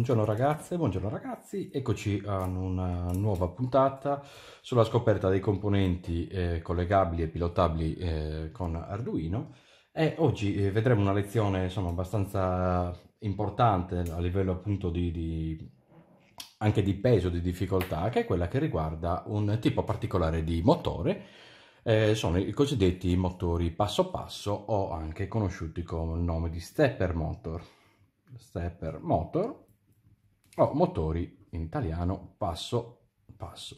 Buongiorno ragazze, buongiorno ragazzi, eccoci ad una eh, nuova puntata sulla scoperta dei componenti eh, collegabili e pilotabili eh, con Arduino e oggi eh, vedremo una lezione insomma abbastanza importante a livello appunto di, di, anche di peso, di difficoltà, che è quella che riguarda un tipo particolare di motore eh, sono i cosiddetti motori passo passo o anche conosciuti con il nome di stepper motor. Stepper motor Oh, motori in italiano passo passo.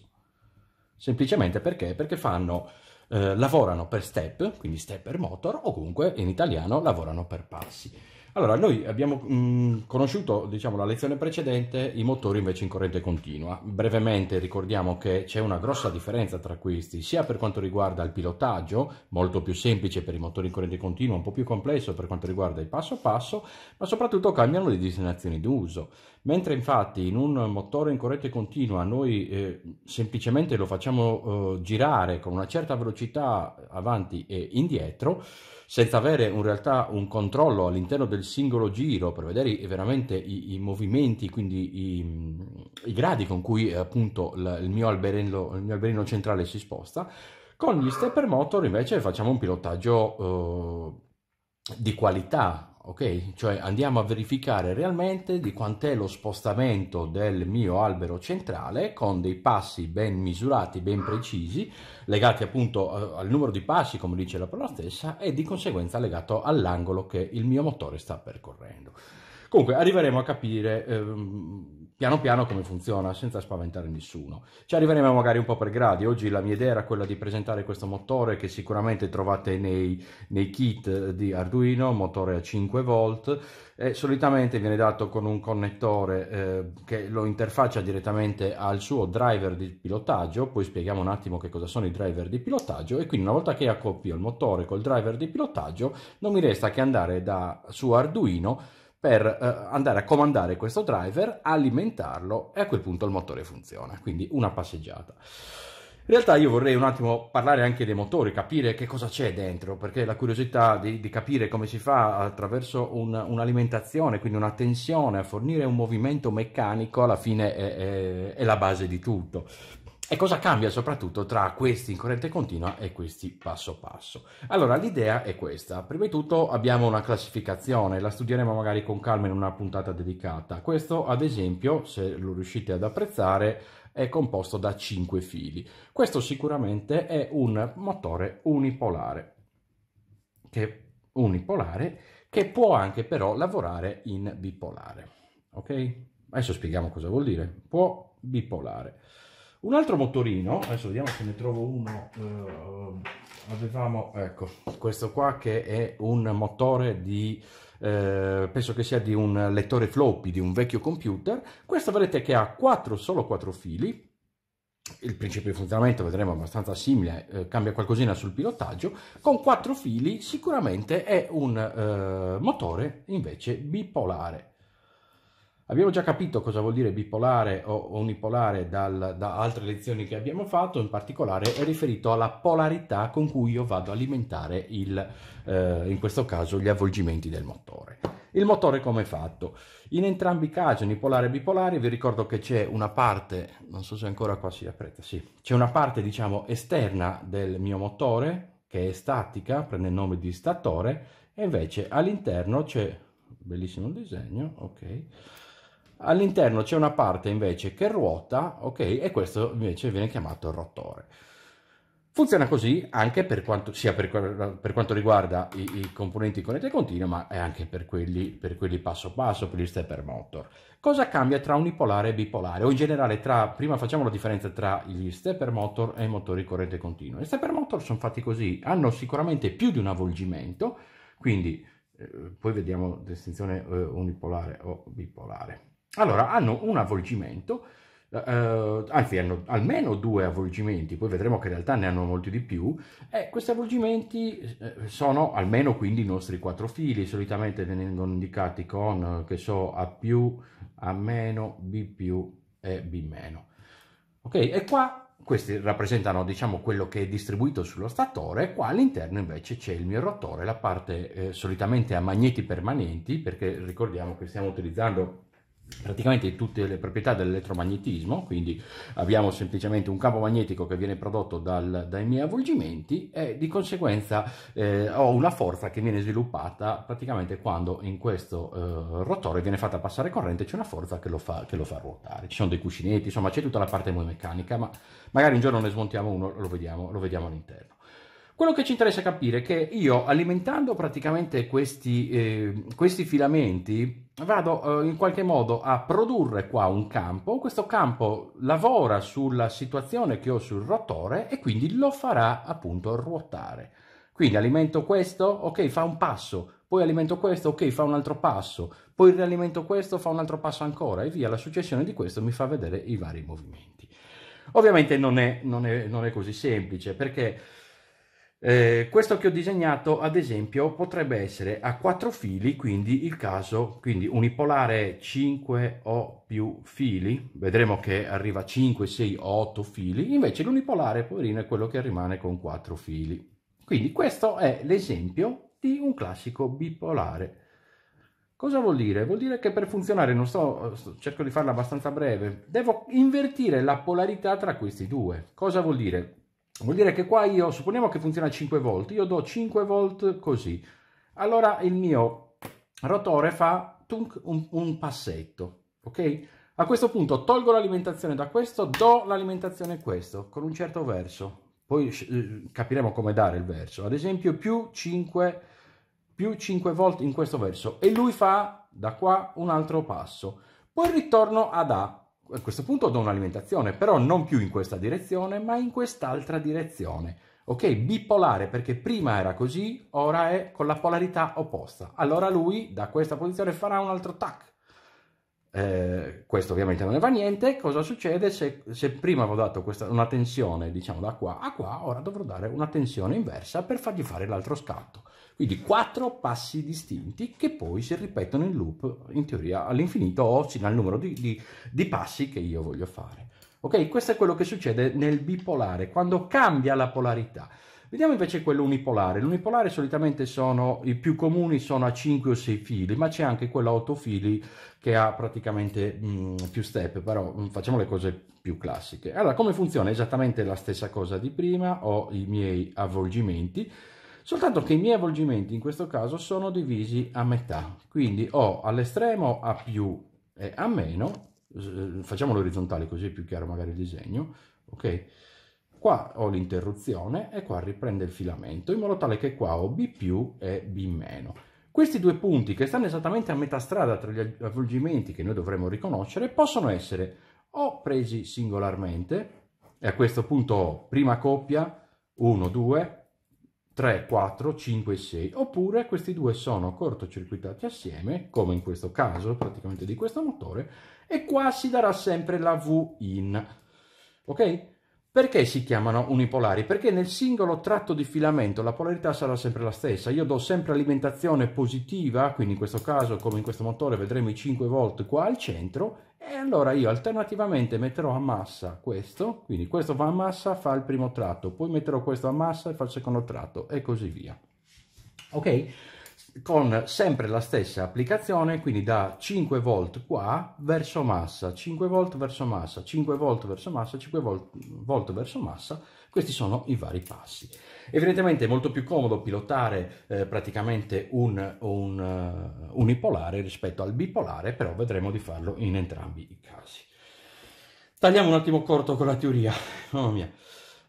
Semplicemente perché? Perché fanno, eh, lavorano per step, quindi step per motor, o comunque in italiano lavorano per passi. Allora, noi abbiamo mh, mm, conosciuto, diciamo, la lezione precedente, i motori invece in corrente continua. Brevemente ricordiamo che c'è una grossa differenza tra questi, sia per quanto riguarda il pilotaggio, molto più semplice per i motori in corrente continua, un po' più complesso per quanto riguarda il passo passo, ma soprattutto cambiano le destinazioni d'uso. Mentre infatti in un motore in corrente continua noi eh, semplicemente lo facciamo eh, girare con una certa velocità avanti e indietro, senza avere in realtà un controllo all'interno del singolo giro per vedere veramente i, i movimenti, quindi i, i, gradi con cui eh, appunto l, il, mio alberello, il mio alberino centrale si sposta, con gli stepper motor invece facciamo un pilotaggio eh, di qualità ok? Cioè andiamo a verificare realmente di quant'è lo spostamento del mio albero centrale con dei passi ben misurati, ben precisi, legati appunto eh, al numero di passi, come dice la parola stessa, e di conseguenza legato all'angolo che il mio motore sta percorrendo. Comunque arriveremo a capire ehm, piano piano come funziona senza spaventare nessuno. Ci arriveremo magari un po' per gradi. Oggi la mia idea era quella di presentare questo motore che sicuramente trovate nei, nei kit eh, di Arduino, motore a 5 volt. E solitamente viene dato con un connettore eh, che lo interfaccia direttamente al suo driver di pilotaggio, poi spieghiamo un attimo che cosa sono i driver di pilotaggio e quindi una volta che accoppio il motore col driver di pilotaggio non mi resta che andare da, su Arduino per eh, andare a comandare questo driver, alimentarlo e a quel punto il motore funziona, quindi una passeggiata. In realtà io vorrei un attimo parlare anche dei motori, capire che cosa c'è dentro, perché la curiosità di, di capire come si fa attraverso un, un'alimentazione, quindi una tensione, a fornire un movimento meccanico alla fine è, è, è la base di tutto. E cosa cambia soprattutto tra questi in corrente continua e questi passo passo? Allora, l'idea è questa. Prima di tutto abbiamo una classificazione, la studieremo magari con calma in una puntata dedicata. Questo, ad esempio, se lo riuscite ad apprezzare, è composto da 5 fili. Questo sicuramente è un motore unipolare, che, unipolare, che può anche però lavorare in bipolare. Ok? Adesso spieghiamo cosa vuol dire. Può bipolare. Un altro motorino, adesso vediamo se ne trovo uno, eh, avevamo, ecco, questo qua che è un motore di, eh, penso che sia di un lettore floppy, di un vecchio computer. Questo vedete che ha quattro solo quattro fili, il principio di funzionamento vedremo abbastanza simile, eh, cambia qualcosina sul pilotaggio, con quattro fili sicuramente è un eh, motore invece bipolare. Abbiamo già capito cosa vuol dire bipolare o unipolare dal, da altre lezioni che abbiamo fatto, in particolare è riferito alla polarità con cui io vado a alimentare il, eh, in questo caso gli avvolgimenti del motore. Il motore come è fatto? In entrambi i casi, unipolare e bipolare, vi ricordo che c'è una parte, non so se ancora qua si aprete, sì, c'è una parte diciamo esterna del mio motore che è statica, prende il nome di statore, e invece all'interno c'è, bellissimo disegno, ok, all'interno c'è una parte invece che ruota, ok, e questo invece viene chiamato rotore. Funziona così anche per quanto, sia per, per quanto riguarda i, i componenti in corrente continua, ma è anche per quelli, per quelli, passo passo, per gli stepper motor. Cosa cambia tra unipolare e bipolare? O in generale, tra, prima facciamo la differenza tra gli stepper motor e i motori in corrente continua. Gli stepper motor sono fatti così, hanno sicuramente più di un avvolgimento, quindi eh, poi vediamo distinzione eh, unipolare o bipolare. Allora, hanno un avvolgimento, eh, anzi hanno almeno due avvolgimenti, poi vedremo che in realtà ne hanno molti di più, e questi avvolgimenti eh, sono almeno quindi i nostri quattro fili, solitamente vengono indicati con, che so, A più, A meno, B più e B meno. Ok, e qua questi rappresentano diciamo quello che è distribuito sullo statore, qua all'interno invece c'è il mio rotore, la parte eh, solitamente a magneti permanenti, perché ricordiamo che stiamo utilizzando praticamente tutte le proprietà dell'elettromagnetismo, quindi abbiamo semplicemente un campo magnetico che viene prodotto dal, dai miei avvolgimenti e di conseguenza eh, ho una forza che viene sviluppata praticamente quando in questo eh, rotore viene fatta passare corrente, c'è una forza che lo, fa, che lo, fa, ruotare, ci sono dei cuscinetti, insomma c'è tutta la parte meccanica, ma magari un giorno ne smontiamo uno, lo vediamo, lo vediamo all'interno. Quello che ci interessa capire è che io alimentando praticamente questi, eh, questi filamenti vado eh, in qualche modo a produrre qua un campo, questo campo lavora sulla situazione che ho sul rotore e quindi lo farà appunto ruotare. Quindi alimento questo, ok, fa un passo, poi alimento questo, ok, fa un altro passo, poi rialimento questo, fa un altro passo ancora e via, la successione di questo mi fa vedere i vari movimenti. Ovviamente non è, non è, non è così semplice perché eh, questo che ho disegnato ad esempio potrebbe essere a quattro fili quindi il caso quindi unipolare 5 o più fili vedremo che arriva a 5 6 8 fili invece l'unipolare poverino è quello che rimane con quattro fili quindi questo è l'esempio di un classico bipolare cosa vuol dire vuol dire che per funzionare non sto, sto cerco di farla abbastanza breve devo invertire la polarità tra questi due cosa vuol dire Vuol dire che qua io, supponiamo che funziona 5 volt, io do 5 volt così. Allora il mio rotore fa tunk, un, un passetto, ok? A questo punto tolgo l'alimentazione da questo, do l'alimentazione a questo, con un certo verso. Poi eh, capiremo come dare il verso. Ad esempio più 5, più 5 volt in questo verso. E lui fa da qua un altro passo. Poi ritorno ad A a questo punto do un'alimentazione, però non più in questa direzione, ma in quest'altra direzione. Ok, bipolare perché prima era così, ora è con la polarità opposta. Allora lui da questa posizione farà un altro tac. Eh, questo ovviamente non ne va niente. Cosa succede se, se prima avevo dato questa, una tensione, diciamo da qua a qua, ora dovrò dare una tensione inversa per fargli fare l'altro scatto. Quindi quattro passi distinti che poi si ripetono in loop, in teoria, all'infinito o fino al numero di, di, di passi che io voglio fare. Ok, questo è quello che succede nel bipolare, quando cambia la polarità. Vediamo invece quello unipolare. L'unipolare solitamente sono, i più comuni sono a 5 o 6 fili, ma c'è anche quello a 8 fili che ha praticamente mh, mm, più step, però mh, mm, facciamo le cose più classiche. Allora, come funziona? Esattamente la stessa cosa di prima, ho i miei avvolgimenti, soltanto che i miei avvolgimenti in questo caso sono divisi a metà, quindi ho all'estremo A più e A meno, facciamolo orizzontale così è più chiaro magari il disegno, ok? Qua ho l'interruzione e qua riprende il filamento, in modo tale che qua ho B più e B meno. Questi due punti, che stanno esattamente a metà strada tra gli avvolgimenti che noi dovremmo riconoscere, possono essere o presi singolarmente, e a questo punto ho prima coppia, 1, 2, 3, 4, 5 6, oppure questi due sono cortocircuitati assieme, come in questo caso praticamente di questo motore, e qua si darà sempre la V in. Ok? Perché si chiamano unipolari? Perché nel singolo tratto di filamento la polarità sarà sempre la stessa. Io do sempre alimentazione positiva, quindi in questo caso come in questo motore vedremo i 5 volt qua al centro e allora io alternativamente metterò a massa questo, quindi questo va a massa, fa il primo tratto, poi metterò questo a massa e fa il secondo tratto e così via. Ok? con sempre la stessa applicazione, quindi da 5 volt qua verso massa, 5 volt verso massa, 5 volt verso massa, 5 volt, volt verso massa, questi sono i vari passi. Evidentemente è molto più comodo pilotare eh, praticamente un, un uh, unipolare rispetto al bipolare, però vedremo di farlo in entrambi i casi. Tagliamo un attimo corto con la teoria, mamma mia.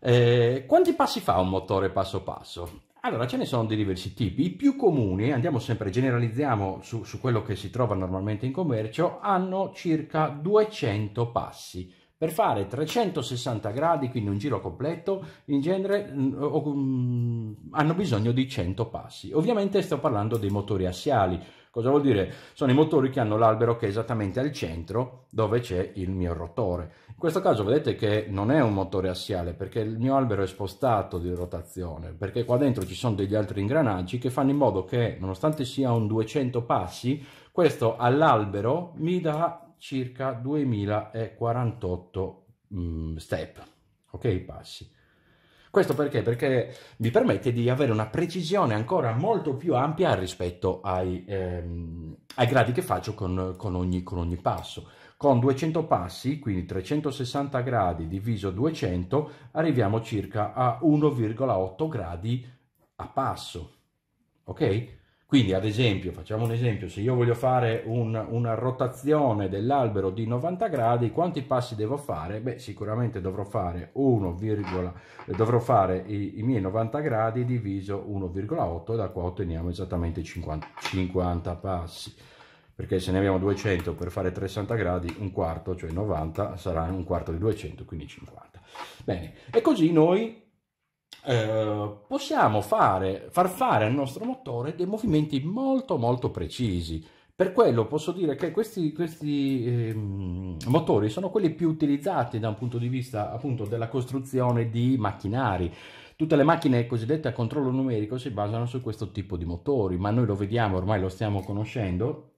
Eh, quanti passi fa un motore passo passo? Allora, ce ne sono di diversi tipi. I più comuni, andiamo sempre, generalizziamo su, su, quello che si trova normalmente in commercio, hanno circa 200 passi. Per fare 360 gradi, quindi un giro completo, in genere mm, mm, hanno bisogno di 100 passi. Ovviamente sto parlando dei motori assiali Cosa vuol dire? Sono i motori che hanno l'albero che è esattamente al centro dove c'è il mio rotore. In questo caso vedete che non è un motore assiale perché il mio albero è spostato di rotazione, perché qua dentro ci sono degli altri ingranaggi che fanno in modo che, nonostante sia un 200 passi, questo all'albero mi dà circa 2048 mm, step, ok? Passi. Questo perché? Perché vi permette di avere una precisione ancora molto più ampia rispetto ai, ehm, ai gradi che faccio con, con, ogni, con ogni passo. Con 200 passi, quindi 360 gradi diviso 200, arriviamo circa a 1,8 gradi a passo. Ok? Quindi, ad esempio, facciamo un esempio, se io voglio fare un, una rotazione dell'albero di 90 gradi, quanti passi devo fare? Beh, sicuramente dovrò fare 1, dovrò fare i, i miei 90 gradi diviso 1,8, da qua otteniamo esattamente 50, 50 passi. Perché se ne abbiamo 200 per fare 60 gradi, un quarto, cioè 90, sarà un quarto di 200, quindi 50. Bene, e così noi eh, possiamo fare, far fare al nostro motore dei movimenti molto molto precisi. Per quello posso dire che questi, questi eh, motori sono quelli più utilizzati da un punto di vista appunto della costruzione di macchinari. Tutte le macchine cosiddette a controllo numerico si basano su questo tipo di motori, ma noi lo vediamo, ormai lo stiamo conoscendo,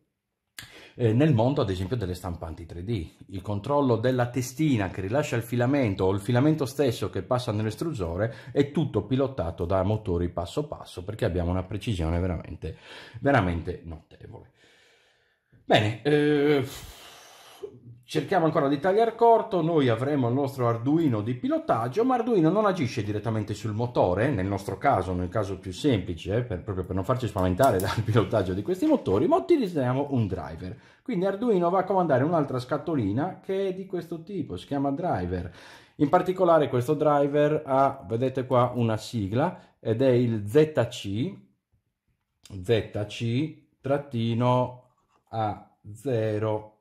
eh, nel mondo ad esempio delle stampanti 3D. Il controllo della testina che rilascia il filamento o il filamento stesso che passa nell'estrusore è tutto pilotato da motori passo passo perché abbiamo una precisione veramente, veramente notevole. Bene, eh Cerchiamo ancora di tagliar corto, noi avremo il nostro Arduino di pilotaggio, ma Arduino non agisce direttamente sul motore, nel nostro caso, nel caso più semplice, eh, per, proprio per non farci spaventare dal pilotaggio di questi motori, ma utilizziamo un driver. Quindi Arduino va a comandare un'altra scatolina che è di questo tipo, si chiama driver. In particolare questo driver ha, vedete qua, una sigla ed è il ZC, ZC-A0.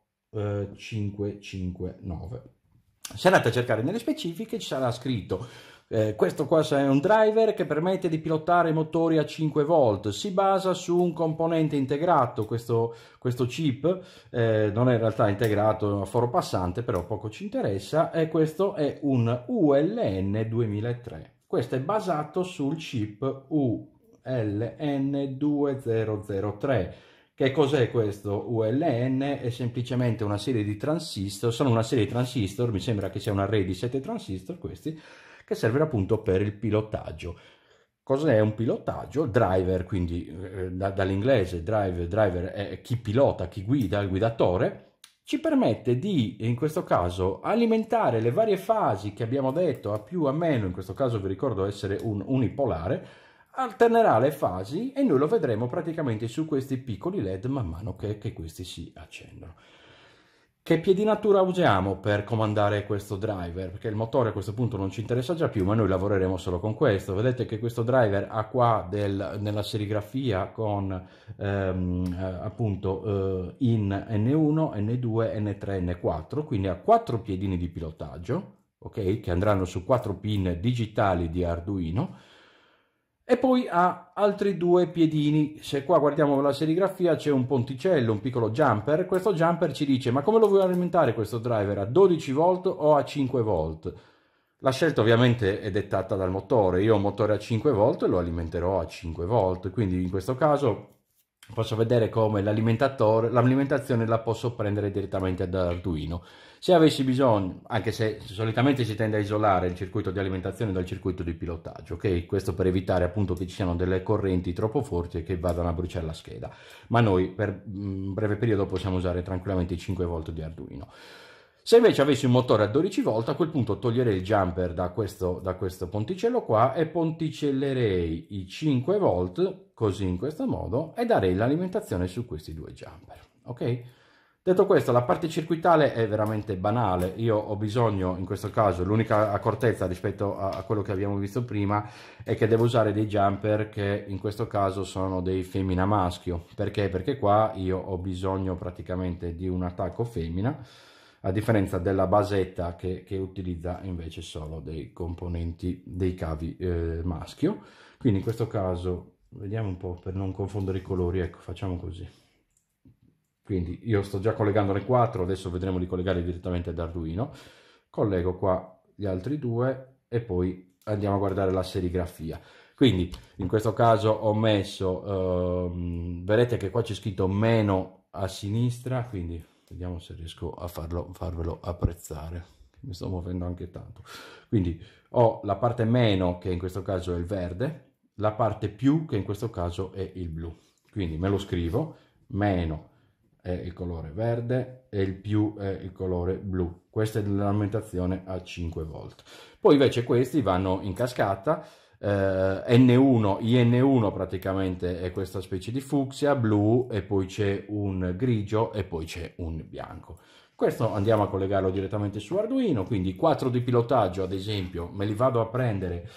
559. Eh, Se andate a cercare nelle specifiche ci sarà scritto eh, questo qua è un driver che permette di pilotare motori a 5 volt, si basa su un componente integrato, questo, questo chip eh, non è in realtà integrato a foro passante, però poco ci interessa, e questo è un ULN 2003. Questo è basato sul chip ULN 2003 che cos'è questo? ULN è semplicemente una serie di transistor, sono una serie di transistor, mi sembra che sia un array di 7 transistor questi, che servono appunto per il pilotaggio. Cos'è un pilotaggio? Driver, quindi eh, da, dall'inglese drive, driver è chi pilota, chi guida, il guidatore, ci permette di, in questo caso, alimentare le varie fasi che abbiamo detto, a più o a meno, in questo caso vi ricordo essere un unipolare, alternerà le fasi e noi lo vedremo praticamente su questi piccoli led man mano che, che questi si accendono. Che piedinatura usiamo per comandare questo driver? Perché il motore a questo punto non ci interessa già più, ma noi lavoreremo solo con questo. Vedete che questo driver ha qua del, nella serigrafia con ehm, eh, appunto eh, in N1, N2, N3, N4, quindi ha quattro piedini di pilotaggio, ok, che andranno su quattro pin digitali di Arduino e poi ha altri due piedini. Se qua guardiamo la serigrafia c'è un ponticello, un piccolo jumper. Questo jumper ci dice ma come lo vuoi alimentare questo driver? A 12 volt o a 5 volt? La scelta ovviamente è dettata dal motore. Io ho un motore a 5 volt e lo alimenterò a 5 volt. Quindi in questo caso faccio vedere come l'alimentazione la posso prendere direttamente dall'arduino se avessi bisogno anche se solitamente si tende a isolare il circuito di alimentazione dal circuito di pilotaggio ok questo per evitare appunto che ci siano delle correnti troppo forti e che vadano a bruciare la scheda ma noi per un mm, breve periodo possiamo usare tranquillamente i 5 volt di arduino se invece avessi un motore a 12 volt, a quel punto toglierei il jumper da questo, da questo ponticello qua e ponticellerei i 5 volt, così in questo modo, e darei l'alimentazione su questi due jumper, ok? Detto questo, la parte circuitale è veramente banale, io ho bisogno, in questo caso, l'unica accortezza rispetto a, a quello che abbiamo visto prima è che devo usare dei jumper che in questo caso sono dei femmina maschio, perché? Perché qua io ho bisogno praticamente di un attacco femmina, a differenza della basetta che, che utilizza invece solo dei componenti dei cavi eh, maschio. Quindi in questo caso, vediamo un po' per non confondere i colori, ecco facciamo così. Quindi io sto già collegando le quattro adesso vedremo di collegare direttamente ad Arduino. Collego qua gli altri due e poi andiamo a guardare la serigrafia quindi in questo caso ho messo ehm, vedete che qua c'è scritto meno a sinistra quindi vediamo se riesco a farlo, farvelo apprezzare mi sto muovendo anche tanto quindi ho la parte meno che in questo caso è il verde la parte più che in questo caso è il blu quindi me lo scrivo meno è il colore verde e il più è il colore blu questa è l'alimentazione a 5 volt poi invece questi vanno in cascata eh, N1, IN1 praticamente è questa specie di fucsia, blu e poi c'è un grigio e poi c'è un bianco. Questo andiamo a collegarlo direttamente su Arduino, quindi 4 di pilotaggio ad esempio me li vado a prendere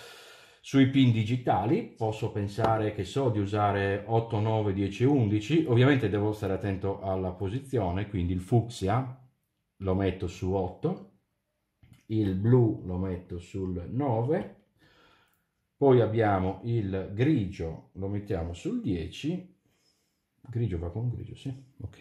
sui pin digitali, posso pensare che so di usare 8, 9, 10, 11, ovviamente devo stare attento alla posizione, quindi il fucsia lo metto su 8, il blu lo metto sul 9, poi abbiamo il grigio, lo mettiamo sul 10, grigio va con grigio, sì, ok.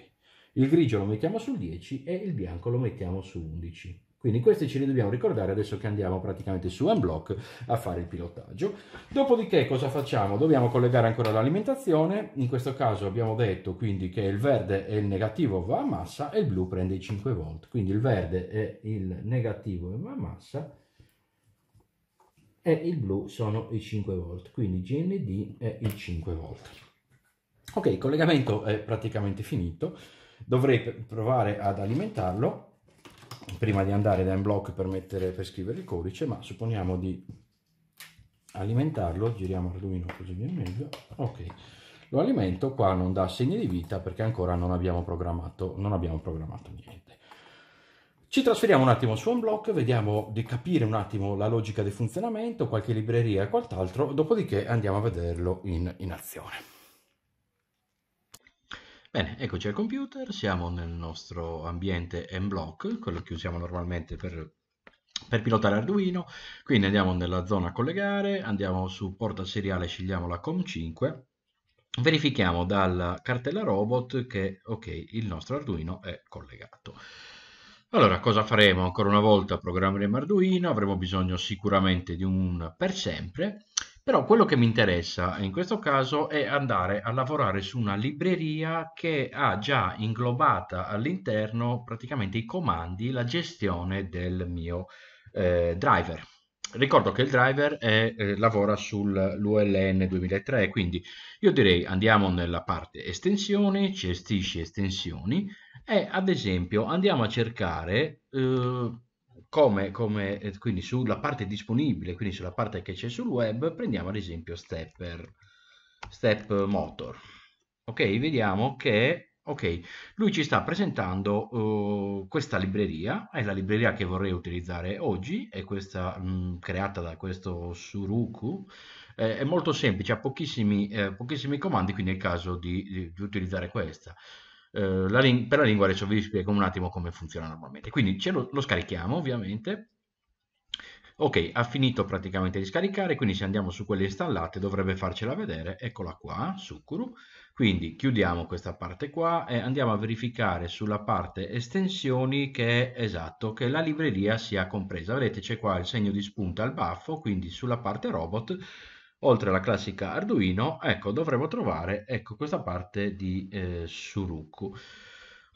Il grigio lo mettiamo sul 10 e il bianco lo mettiamo su 11. Quindi questi ce li dobbiamo ricordare adesso che andiamo praticamente su unblock a fare il pilotaggio. Dopodiché cosa facciamo? Dobbiamo collegare ancora l'alimentazione, in questo caso abbiamo detto quindi che il verde e il negativo va a massa e il blu prende i 5 volt, quindi il verde e il negativo va a massa e il blu sono i 5 volt, quindi GND è il 5 volt. Ok, il collegamento è praticamente finito, dovrei provare ad alimentarlo prima di andare da un block per, mettere, per scrivere il codice, ma supponiamo di alimentarlo, giriamo Arduino così viene meglio, ok, lo alimento, qua non dà segni di vita perché ancora non abbiamo programmato, non abbiamo programmato niente. Ci trasferiamo un attimo su un blog, vediamo di capire un attimo la logica di funzionamento, qualche libreria e quant'altro, dopodiché andiamo a vederlo in, in azione. Bene, eccoci al computer, siamo nel nostro ambiente mBlock, quello che usiamo normalmente per, per pilotare Arduino, quindi andiamo nella zona collegare, andiamo su porta seriale, scegliamo la COM5, verifichiamo dalla cartella robot che okay, il nostro Arduino è collegato. Allora, cosa faremo? Ancora una volta programmeremo Arduino, avremo bisogno sicuramente di un per sempre, però quello che mi interessa in questo caso è andare a lavorare su una libreria che ha già inglobata all'interno praticamente i comandi, la gestione del mio eh, driver. Ricordo che il driver è, eh, lavora sull'ULN 2003, quindi io direi andiamo nella parte estensioni, gestisci estensioni, è eh, ad esempio andiamo a cercare eh, come, come eh, quindi sulla parte disponibile, quindi sulla parte che c'è sul web, prendiamo ad esempio stepper, step motor. Ok, vediamo che ok, lui ci sta presentando uh, questa libreria, è la libreria che vorrei utilizzare oggi, è questa mh, mm, creata da questo Suruku, eh, è molto semplice, ha pochissimi, eh, pochissimi comandi, quindi è il caso di, di, di utilizzare questa. Eh, la ling- per la lingua adesso vi spiego un attimo come funziona normalmente. Quindi ce lo, lo scarichiamo ovviamente. Ok, ha finito praticamente di scaricare, quindi se andiamo su quelle installate dovrebbe farcela vedere, eccola qua, Sucuru. Quindi chiudiamo questa parte qua e andiamo a verificare sulla parte estensioni che è esatto, che la libreria sia compresa. Vedete c'è qua il segno di spunta al baffo, quindi sulla parte robot oltre alla classica Arduino, ecco, dovremo trovare ecco, questa parte di eh, Suruku.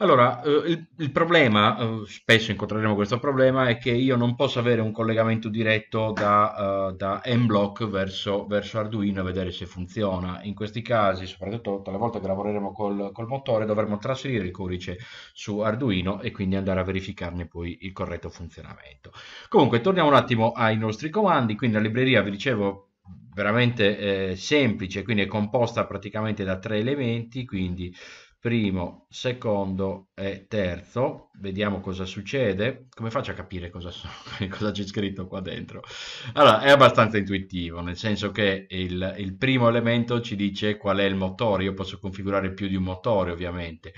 Allora, eh, il, il, problema, eh, spesso incontreremo questo problema, è che io non posso avere un collegamento diretto da, uh, da M-Block verso, verso, Arduino e vedere se funziona. In questi casi, soprattutto tutte le volte che lavoreremo col, col motore, dovremo trasferire il codice su Arduino e quindi andare a verificarne poi il corretto funzionamento. Comunque, torniamo un attimo ai nostri comandi. Quindi la libreria, vi dicevo, veramente eh, semplice, quindi è composta praticamente da tre elementi, quindi primo, secondo e terzo. Vediamo cosa succede. Come faccio a capire cosa, sono, cosa c'è scritto qua dentro? Allora, è abbastanza intuitivo, nel senso che il, il, primo elemento ci dice qual è il motore. Io posso configurare più di un motore, ovviamente.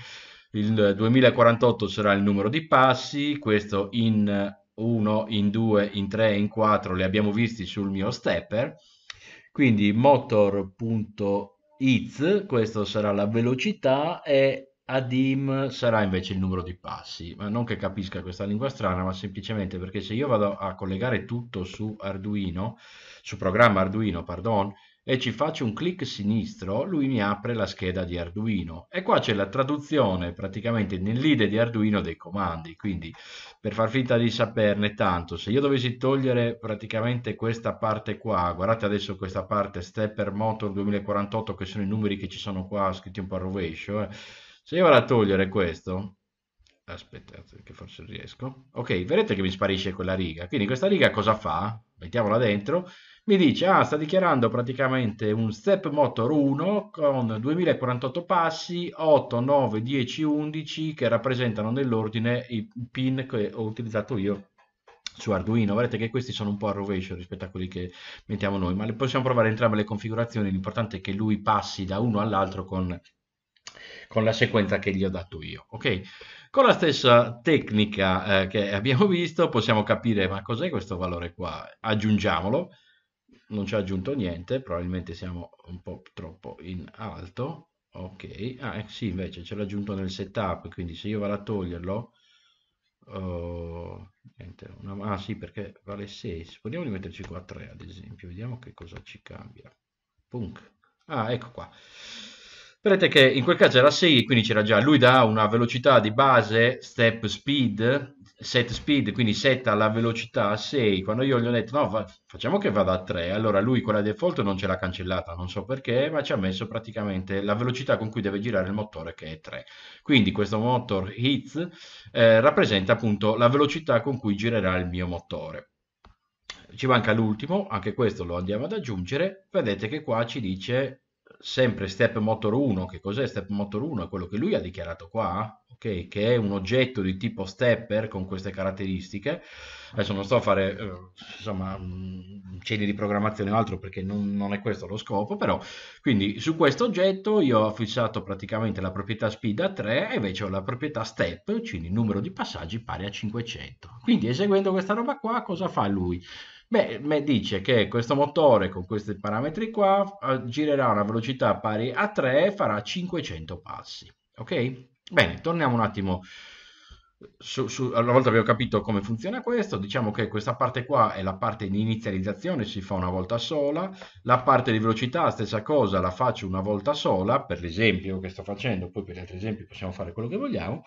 Il 2048 sarà il numero di passi, questo in 1, in 2, in 3, in 4 li abbiamo visti sul mio stepper quindi motor.its questo sarà la velocità e adim sarà invece il numero di passi. Ma non che capisca questa lingua strana, ma semplicemente perché se io vado a collegare tutto su Arduino, su programma Arduino, pardon, e ci faccio un clic sinistro, lui mi apre la scheda di Arduino. E qua c'è la traduzione praticamente nell'ide di Arduino dei comandi, quindi per far finta di saperne tanto, se io dovessi togliere praticamente questa parte qua, guardate adesso questa parte stepper motor 2048 che sono i numeri che ci sono qua scritti un po' a rovescio, eh. se io vado a togliere questo, aspettate che forse riesco, ok, vedete che mi sparisce quella riga, quindi questa riga cosa fa? Mettiamola dentro, mi dice, ah, sta dichiarando praticamente un Step Motor 1 con 2048 passi, 8, 9, 10, 11 che rappresentano nell'ordine i pin che ho utilizzato io su Arduino. Vedete che questi sono un po' a rovescio rispetto a quelli che mettiamo noi, ma possiamo provare entrambe le configurazioni, l'importante è che lui passi da uno all'altro con con la sequenza che gli ho dato io. Ok, con la stessa tecnica eh, che abbiamo visto, possiamo capire ma cos'è questo valore qua. Aggiungiamolo non ci ha aggiunto niente, probabilmente siamo un po' troppo in alto, ok, ah eh, sì invece ce l'ha aggiunto nel setup, quindi se io vado a toglierlo, oh, niente, una, ah sì perché vale 6, speriamo di metterci qua 3 ad esempio, vediamo che cosa ci cambia, punk, ah ecco qua, Vedete che in quel caso era 6, quindi c'era già, lui dà una velocità di base, step speed, set speed, quindi set alla velocità a 6, quando io gli ho detto no, va, facciamo che vada a 3, allora lui quella default non ce l'ha cancellata, non so perché, ma ci ha messo praticamente la velocità con cui deve girare il motore che è 3. Quindi questo motor hits eh, rappresenta appunto la velocità con cui girerà il mio motore. Ci manca l'ultimo, anche questo lo andiamo ad aggiungere, vedete che qua ci dice sempre step motor 1, che cos'è step motor 1? È quello che lui ha dichiarato qua, okay, che è un oggetto di tipo stepper con queste caratteristiche. Adesso non sto a fare eh, insomma, mm, cenni di programmazione o altro perché non, non, è questo lo scopo, però quindi su questo oggetto io ho fissato praticamente la proprietà speed a 3 e invece ho la proprietà step, quindi numero di passaggi pari a 500. Quindi eseguendo questa roba qua cosa fa lui? Beh, dice che questo motore con questi parametri qua eh, girerà a una velocità pari a 3 e farà 500 passi. Ok? Bene, torniamo un attimo. Su, su, una volta abbiamo capito come funziona questo, diciamo che questa parte qua è la parte di inizializzazione, si fa una volta sola, la parte di velocità, stessa cosa, la faccio una volta sola, per l'esempio che sto facendo, poi per gli altri esempi possiamo fare quello che vogliamo,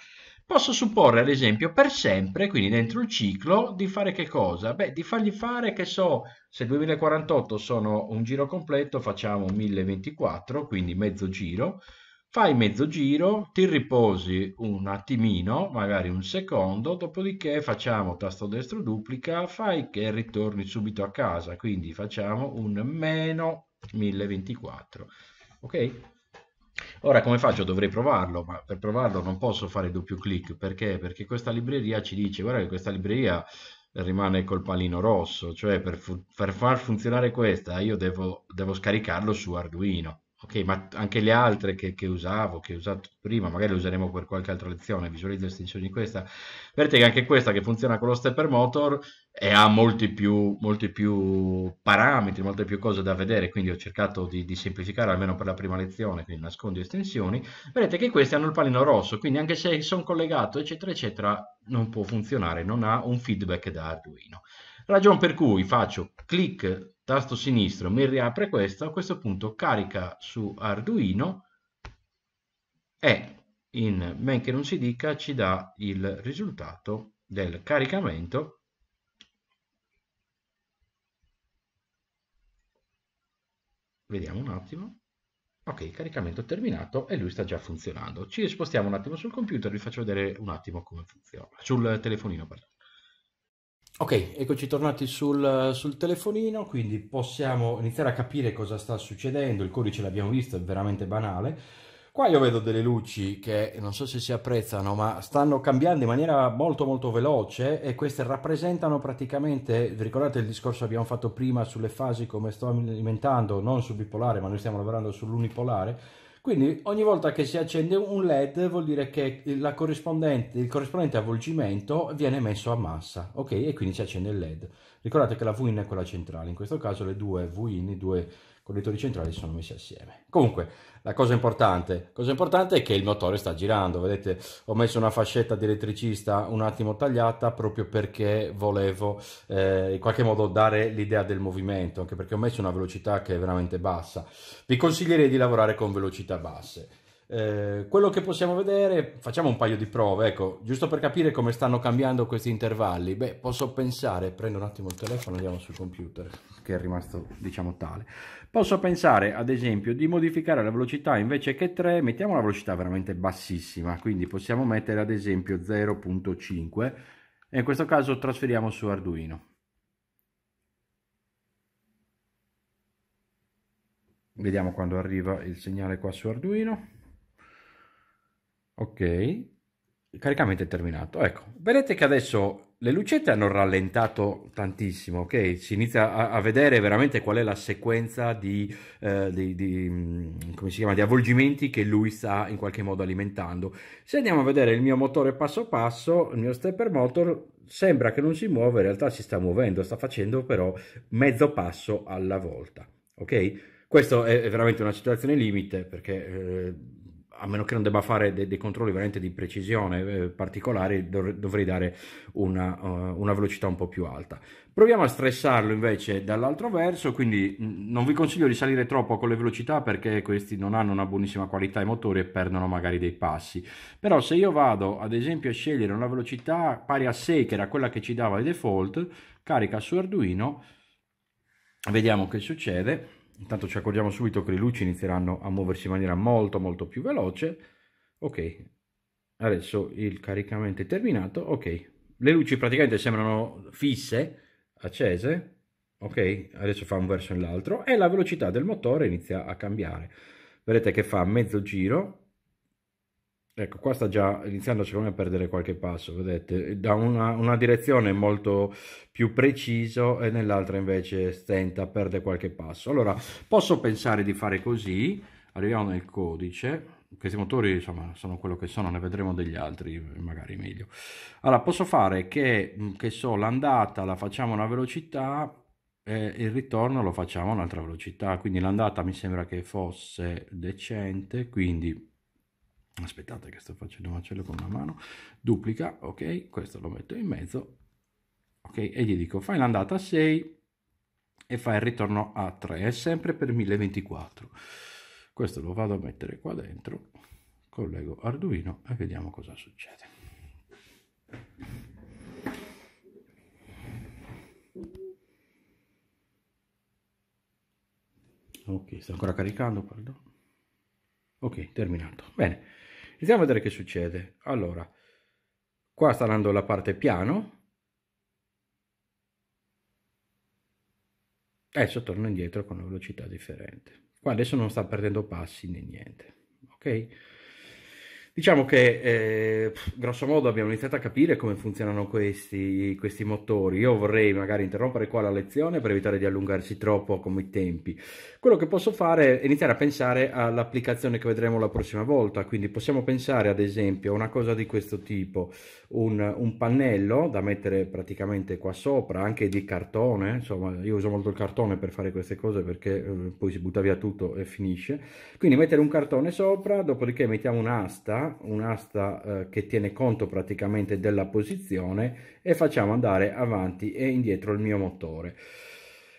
posso supporre ad esempio per sempre, quindi dentro il ciclo, di fare che cosa? Beh, di fargli fare, che so, se 2048 sono un giro completo, facciamo 1024, quindi mezzo giro, fai mezzo giro, ti riposi un attimino, magari un secondo, dopodiché facciamo tasto destro duplica, fai che ritorni subito a casa, quindi facciamo un meno 1024. Ok? Ora come faccio? Dovrei provarlo, ma per provarlo non posso fare doppio clic, perché? Perché questa libreria ci dice, guarda che questa libreria rimane col palino rosso, cioè per, per far funzionare questa io devo, devo scaricarlo su Arduino. Ok, ma anche le altre che, che, usavo, che ho usato prima, magari le useremo per qualche altra lezione, visualizzo estensioni di questa. Vedete che anche questa che funziona con lo stepper motor e eh, ha molti più, molti più parametri, molte più cose da vedere, quindi ho cercato di, di, semplificare almeno per la prima lezione, quindi nascondo estensioni. Vedete che queste hanno il pallino rosso, quindi anche se sono collegato, eccetera, eccetera, non può funzionare, non ha un feedback da Arduino. Ragion per cui faccio clic tasto sinistro, mi riapre questo, a questo punto carica su Arduino e in men che non si dica ci dà il risultato del caricamento vediamo un attimo ok caricamento terminato e lui sta già funzionando ci spostiamo un attimo sul computer vi faccio vedere un attimo come funziona sul telefonino pardon. Ok, eccoci tornati sul, sul, telefonino, quindi possiamo iniziare a capire cosa sta succedendo, il codice l'abbiamo visto, è veramente banale. Qua io vedo delle luci che non so se si apprezzano, ma stanno cambiando in maniera molto molto veloce e queste rappresentano praticamente, vi ricordate il discorso che abbiamo fatto prima sulle fasi come sto alimentando, non sul bipolare, ma noi stiamo lavorando sull'unipolare, quindi ogni volta che si accende un LED vuol dire che corrispondente, il corrispondente avvolgimento viene messo a massa, ok? E quindi si accende il LED. Ricordate che la VIN è quella centrale, in questo caso le due VIN, i due conduttori centrali sono messi assieme. Comunque, la cosa importante, cosa importante è che il motore sta girando, vedete, ho messo una fascetta di elettricista un attimo tagliata proprio perché volevo eh, in qualche modo dare l'idea del movimento, anche perché ho messo una velocità che è veramente bassa. Vi consiglierei di lavorare con velocità basse. Eh, quello che possiamo vedere, facciamo un paio di prove, ecco, giusto per capire come stanno cambiando questi intervalli. Beh, posso pensare, prendo un attimo il telefono, andiamo sul computer, che è rimasto, diciamo, tale. Posso pensare, ad esempio, di modificare la velocità invece che 3, mettiamo una velocità veramente bassissima, quindi possiamo mettere, ad esempio, 0.5, e in questo caso trasferiamo su Arduino. Vediamo quando arriva il segnale qua su Arduino. Ok, il caricamento è terminato. Ecco, vedete che adesso le lucette hanno rallentato tantissimo, ok? Si inizia a, a vedere veramente qual è la sequenza di, eh, di, di, mm, chiama, di, avvolgimenti che lui sta in qualche modo alimentando. Se andiamo a vedere il mio motore passo passo, il mio stepper motor, sembra che non si muova, in realtà si sta muovendo, sta facendo però mezzo passo alla volta, ok? Questa è veramente una situazione limite perché... Eh, a meno che non debba fare dei, dei controlli veramente di precisione eh, particolari, dov- dovrei dare una, uh, una, velocità un po' più alta. Proviamo a stressarlo invece dall'altro verso, quindi non vi consiglio di salire troppo con le velocità perché questi non hanno una buonissima qualità i motori e perdono magari dei passi. Però se io vado ad esempio a scegliere una velocità pari a 6, che era quella che ci dava di default, carica su Arduino, vediamo che succede Intanto ci accorgiamo subito che le luci inizieranno a muoversi in maniera molto molto più veloce. Ok, adesso il caricamento è terminato. Ok, le luci praticamente sembrano fisse, accese. Ok, adesso fa un verso e l'altro e la velocità del motore inizia a cambiare. Vedete che fa mezzo giro Ecco, qua sta già iniziando secondo me a perdere qualche passo, vedete, da una, una direzione molto più preciso e nell'altra invece stenta, perde qualche passo. Allora, posso pensare di fare così, arriviamo nel codice, questi motori insomma sono quello che sono, ne vedremo degli altri magari meglio. Allora, posso fare che, mm, che so, l'andata la facciamo a una velocità e il ritorno lo facciamo a un'altra velocità, quindi l'andata mi sembra che fosse decente, quindi aspettate che sto facendo un macello con una mano, duplica, ok, questo lo metto in mezzo, ok, e gli dico fai l'andata a 6 e fai il ritorno a 3, è sempre per 1024. Questo lo vado a mettere qua dentro, collego Arduino e vediamo cosa succede. Ok, sto ancora caricando, perdono. Ok, terminato. Bene. Iniziamo a vedere che succede. Allora, qua sta andando la parte piano. Adesso torno indietro con una velocità differente. Qua adesso non sta perdendo passi né niente. Ok? Diciamo che eh, grosso modo abbiamo iniziato a capire come funzionano questi, questi, motori. Io vorrei magari interrompere qua la lezione per evitare di allungarsi troppo con i tempi. Quello che posso fare è iniziare a pensare all'applicazione che vedremo la prossima volta. Quindi possiamo pensare ad esempio a una cosa di questo tipo, un, un pannello da mettere praticamente qua sopra, anche di cartone. Insomma, io uso molto il cartone per fare queste cose perché eh, poi si butta via tutto e finisce. Quindi mettere un cartone sopra, dopodiché mettiamo un'asta un'asta, eh, che tiene conto praticamente della posizione e facciamo andare avanti e indietro il mio motore.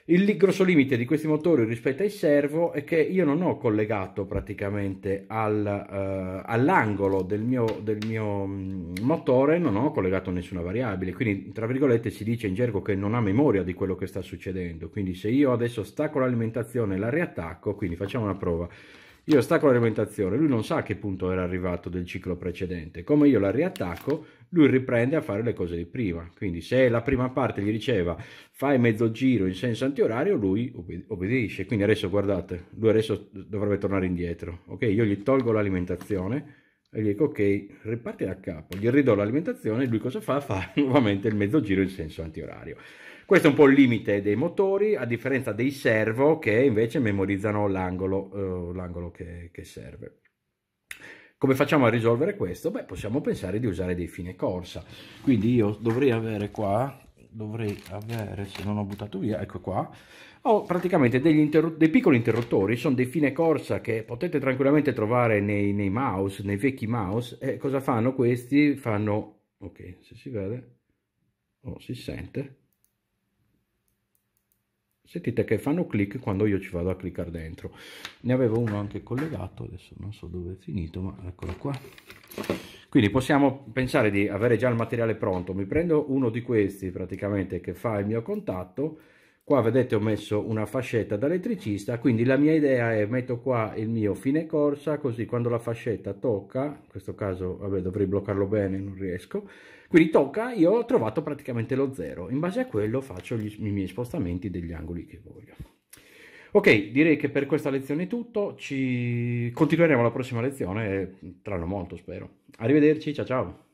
Il grosso limite di questi motori rispetto ai servo è che io non ho collegato praticamente al, eh, all'angolo del mio, del mio mm, motore, non ho collegato nessuna variabile, quindi tra virgolette si dice in gergo che non ha memoria di quello che sta succedendo, quindi se io adesso stacco l'alimentazione e la riattacco, quindi facciamo una prova, io stacco l'alimentazione, lui non sa a che punto era arrivato del ciclo precedente. Come io la riattacco, lui riprende a fare le cose di prima. Quindi se la prima parte gli diceva fai mezzo giro in senso antiorario, lui obbedisce. Quindi adesso guardate, lui adesso dovrebbe tornare indietro. Ok, io gli tolgo l'alimentazione e gli dico ok, riparti da capo. Gli ridò l'alimentazione e lui cosa fa? Fa nuovamente il mezzo giro in senso antiorario. Questo è un po' il limite dei motori, a differenza dei servo che invece memorizzano l'angolo, eh, l'angolo che, che serve. Come facciamo a risolvere questo? Beh, possiamo pensare di usare dei fine corsa. Quindi io dovrei avere qua, dovrei avere, se non ho buttato via, ecco qua, ho praticamente dei piccoli interruttori, sono dei fine corsa che potete tranquillamente trovare nei, nei mouse, nei vecchi mouse. E cosa fanno questi? Fanno, ok, se si vede, oh, si sente, sentite che fanno click quando io ci vado a cliccare dentro ne avevo uno anche collegato adesso non so dove è finito ma eccolo qua quindi possiamo pensare di avere già il materiale pronto mi prendo uno di questi praticamente che fa il mio contatto qua vedete ho messo una fascetta da elettricista quindi la mia idea è metto qua il mio fine corsa così quando la fascetta tocca in questo caso vabbè dovrei bloccarlo bene non riesco quindi tocca, io ho trovato praticamente lo zero, in base a quello faccio gli, i miei spostamenti degli angoli che voglio. Ok, direi che per questa lezione è tutto, ci continueremo la prossima lezione, eh, tra non molto spero. Arrivederci, ciao ciao!